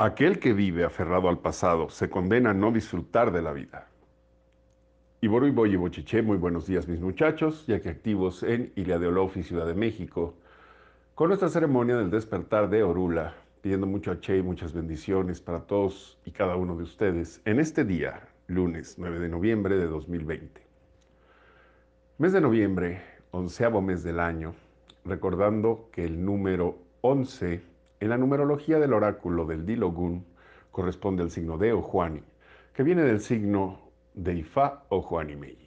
Aquel que vive aferrado al pasado se condena a no disfrutar de la vida. Iboru y Bochiche, muy buenos días mis muchachos, ya que activos en Ilia de Ciudad de México, con nuestra ceremonia del despertar de Orula, pidiendo mucho Che y muchas bendiciones para todos y cada uno de ustedes en este día, lunes 9 de noviembre de 2020. Mes de noviembre, onceavo mes del año, recordando que el número 11 en la numerología del oráculo del Dilogun corresponde al signo de Ojuani, que viene del signo de Ifa o Meji.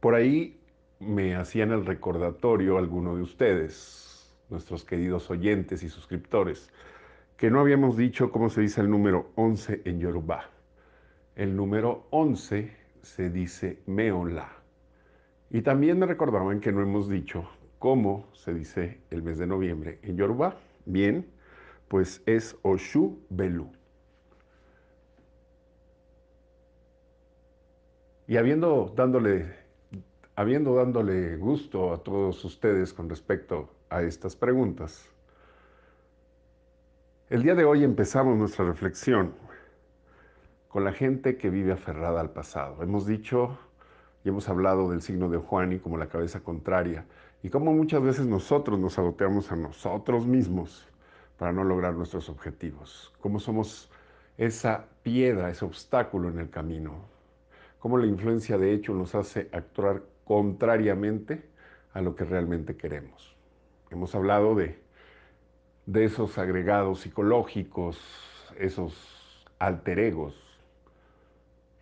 Por ahí me hacían el recordatorio algunos de ustedes, nuestros queridos oyentes y suscriptores, que no habíamos dicho cómo se dice el número 11 en Yoruba. El número 11 se dice Meola. Y también me recordaban que no hemos dicho ¿Cómo se dice el mes de noviembre en Yoruba? Bien, pues es Oshu Belu. Y habiendo dándole, habiendo dándole gusto a todos ustedes con respecto a estas preguntas, el día de hoy empezamos nuestra reflexión con la gente que vive aferrada al pasado. Hemos dicho y hemos hablado del signo de Juani como la cabeza contraria y cómo muchas veces nosotros nos saboteamos a nosotros mismos para no lograr nuestros objetivos, cómo somos esa piedra, ese obstáculo en el camino, cómo la influencia de hecho nos hace actuar contrariamente a lo que realmente queremos. Hemos hablado de, de esos agregados psicológicos, esos alter egos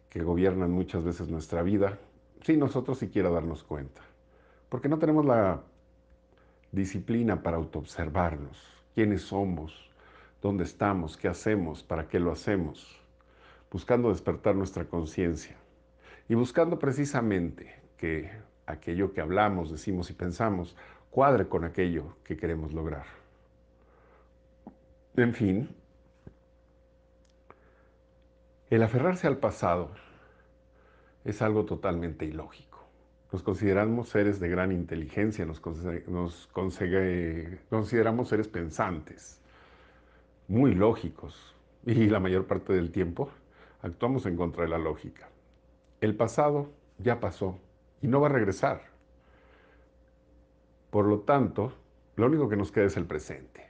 que gobiernan muchas veces nuestra vida, sin nosotros siquiera darnos cuenta porque no tenemos la disciplina para autoobservarnos, quiénes somos, dónde estamos, qué hacemos, para qué lo hacemos, buscando despertar nuestra conciencia y buscando precisamente que aquello que hablamos, decimos y pensamos cuadre con aquello que queremos lograr. En fin, el aferrarse al pasado es algo totalmente ilógico. Nos consideramos seres de gran inteligencia, nos, consideramos seres pensantes, muy lógicos y la mayor parte del tiempo actuamos en contra de la lógica. El pasado ya pasó y no va a regresar. Por lo tanto, lo único que nos queda es el presente.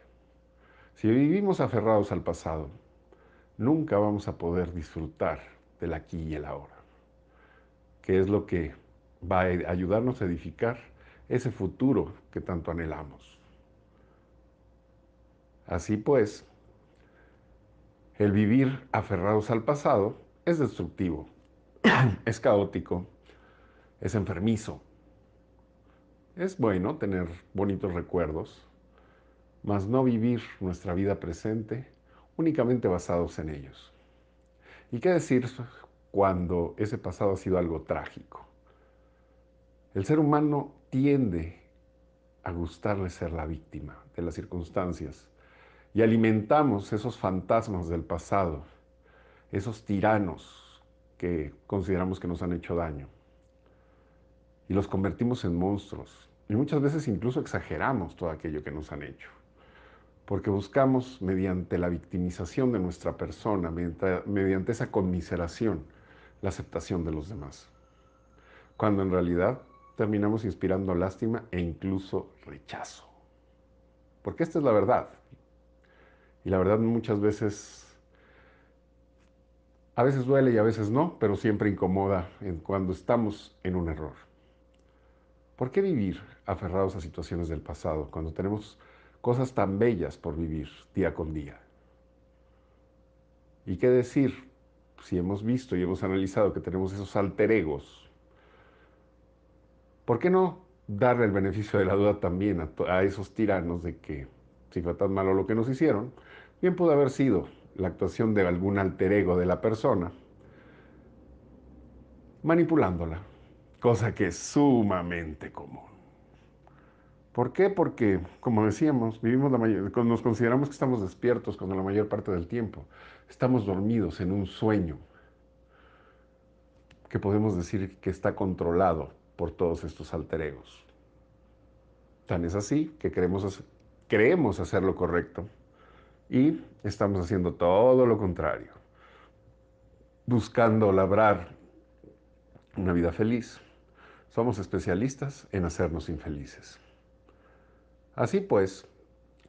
Si vivimos aferrados al pasado, nunca vamos a poder disfrutar del aquí y el ahora, que es lo que va a ayudarnos a edificar ese futuro que tanto anhelamos. Así pues, el vivir aferrados al pasado es destructivo, es caótico, es enfermizo. Es bueno tener bonitos recuerdos, mas no vivir nuestra vida presente únicamente basados en ellos. ¿Y qué decir cuando ese pasado ha sido algo trágico? El ser humano tiende a gustarle ser la víctima de las circunstancias y alimentamos esos fantasmas del pasado, esos tiranos que consideramos que nos han hecho daño y los convertimos en monstruos y muchas veces incluso exageramos todo aquello que nos han hecho porque buscamos mediante la victimización de nuestra persona, mediante, esa conmiseración, la aceptación de los demás, cuando en realidad terminamos inspirando lástima e incluso rechazo. Porque esta es la verdad. Y la verdad muchas veces, a veces duele y a veces no, pero siempre incomoda cuando estamos en un error. ¿Por qué vivir aferrados a situaciones del pasado cuando tenemos cosas tan bellas por vivir día con día? ¿Y qué decir si hemos visto y hemos analizado que tenemos esos alter egos ¿por qué no darle el beneficio de la duda también a, esos tiranos de que si fue tan malo lo que nos hicieron, bien pudo haber sido la actuación de algún alter ego de la persona, manipulándola, cosa que es sumamente común. ¿Por qué? Porque, como decíamos, vivimos la nos consideramos que estamos despiertos cuando la mayor parte del tiempo estamos dormidos en un sueño que podemos decir que está controlado por todos estos alter egos. Tan es así que creemos creemos hacer lo correcto y estamos haciendo todo lo contrario, buscando labrar una vida feliz. Somos especialistas en hacernos infelices. Así pues,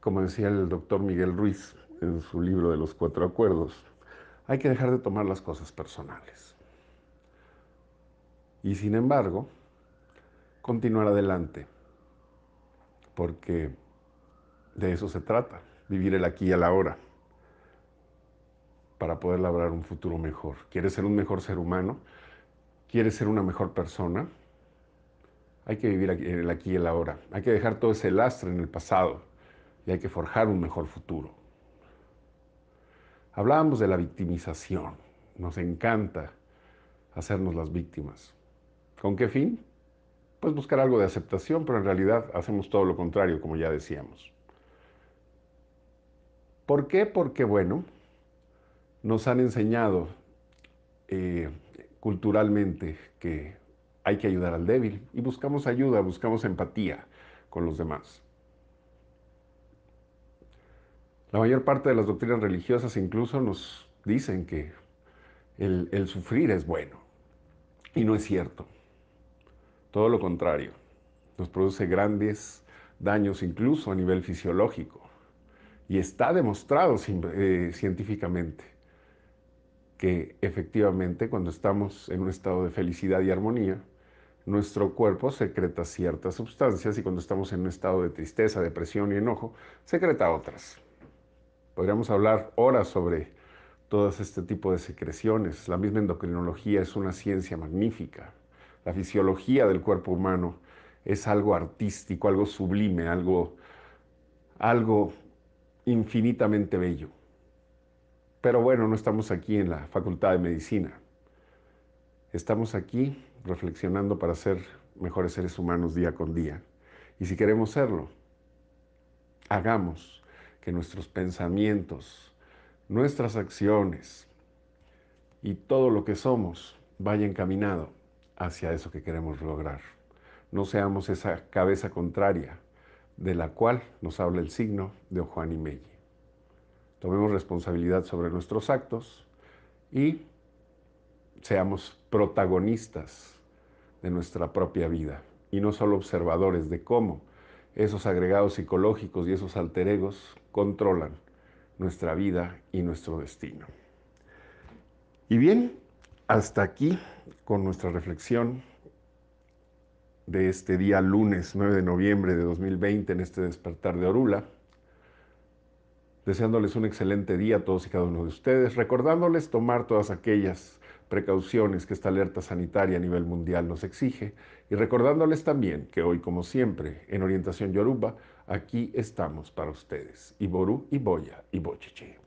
como decía el doctor Miguel Ruiz en su libro de los cuatro acuerdos, hay que dejar de tomar las cosas personales. Y sin embargo, continuar adelante, porque de eso se trata, vivir el aquí y el ahora, para poder labrar un futuro mejor. ¿Quieres ser un mejor ser humano? ¿Quieres ser una mejor persona? Hay que vivir el aquí y el ahora. Hay que dejar todo ese lastre en el pasado y hay que forjar un mejor futuro. Hablábamos de la victimización. Nos encanta hacernos las víctimas. ¿Con qué fin? pues buscar algo de aceptación, pero en realidad hacemos todo lo contrario, como ya decíamos. ¿Por qué? Porque, bueno, nos han enseñado eh, culturalmente que hay que ayudar al débil y buscamos ayuda, buscamos empatía con los demás. La mayor parte de las doctrinas religiosas incluso nos dicen que el, sufrir es bueno. Y no es cierto. Todo lo contrario, nos produce grandes daños incluso a nivel fisiológico. Y está demostrado eh, científicamente que efectivamente cuando estamos en un estado de felicidad y armonía, nuestro cuerpo secreta ciertas sustancias y cuando estamos en un estado de tristeza, depresión y enojo, secreta otras. Podríamos hablar horas sobre todo este tipo de secreciones. La misma endocrinología es una ciencia magnífica la fisiología del cuerpo humano es algo artístico, algo sublime, algo, algo infinitamente bello. Pero bueno, no estamos aquí en la Facultad de Medicina. Estamos aquí reflexionando para ser mejores seres humanos día con día. Y si queremos serlo, hagamos que nuestros pensamientos, nuestras acciones y todo lo que somos vaya encaminado hacia eso que queremos lograr. No seamos esa cabeza contraria de la cual nos habla el signo de Juan y Tomemos responsabilidad sobre nuestros actos y seamos protagonistas de nuestra propia vida y no solo observadores de cómo esos agregados psicológicos y esos alter egos controlan nuestra vida y nuestro destino. Y bien, hasta aquí con nuestra reflexión de este día lunes 9 de noviembre de 2020 en este despertar de Orula. Deseándoles un excelente día a todos y cada uno de ustedes, recordándoles tomar todas aquellas precauciones que esta alerta sanitaria a nivel mundial nos exige y recordándoles también que hoy, como siempre, en Orientación Yoruba, aquí estamos para ustedes. Iboru, Iboya y